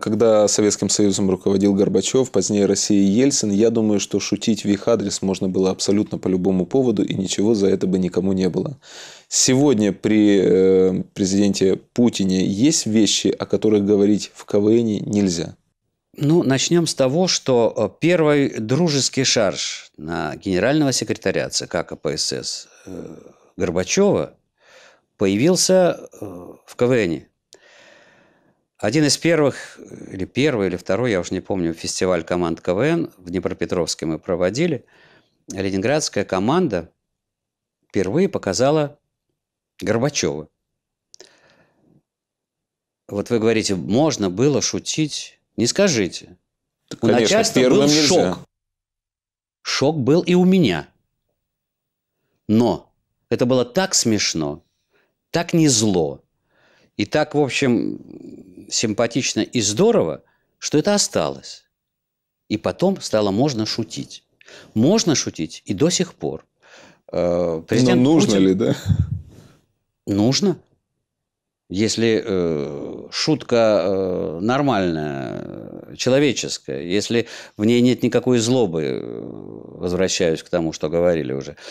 Когда Советским Союзом руководил Горбачев, позднее Россия Ельцин, я думаю, что шутить в их адрес можно было абсолютно по любому поводу, и ничего за это бы никому не было. Сегодня при э, президенте Путине есть вещи, о которых говорить в КВН нельзя? Ну, начнем с того, что э, первый дружеский шарж на генерального секретаря ЦК КПСС э, Горбачева появился в КВН один из первых, или первый, или второй, я уже не помню, фестиваль команд КВН в Днепропетровске мы проводили. Ленинградская команда впервые показала Горбачева. Вот вы говорите, можно было шутить. Не скажите. Так, у конечно, начальства был нельзя. шок. Шок был и у меня. Но это было так смешно, так не зло. И так, в общем, симпатично и здорово, что это осталось. И потом стало можно шутить. Можно шутить и до сих пор. Э, президент Но нужно Путин... ли, да? Нужно. Если э, шутка э, нормальная, человеческая, если в ней нет никакой злобы, э, возвращаюсь к тому, что говорили уже,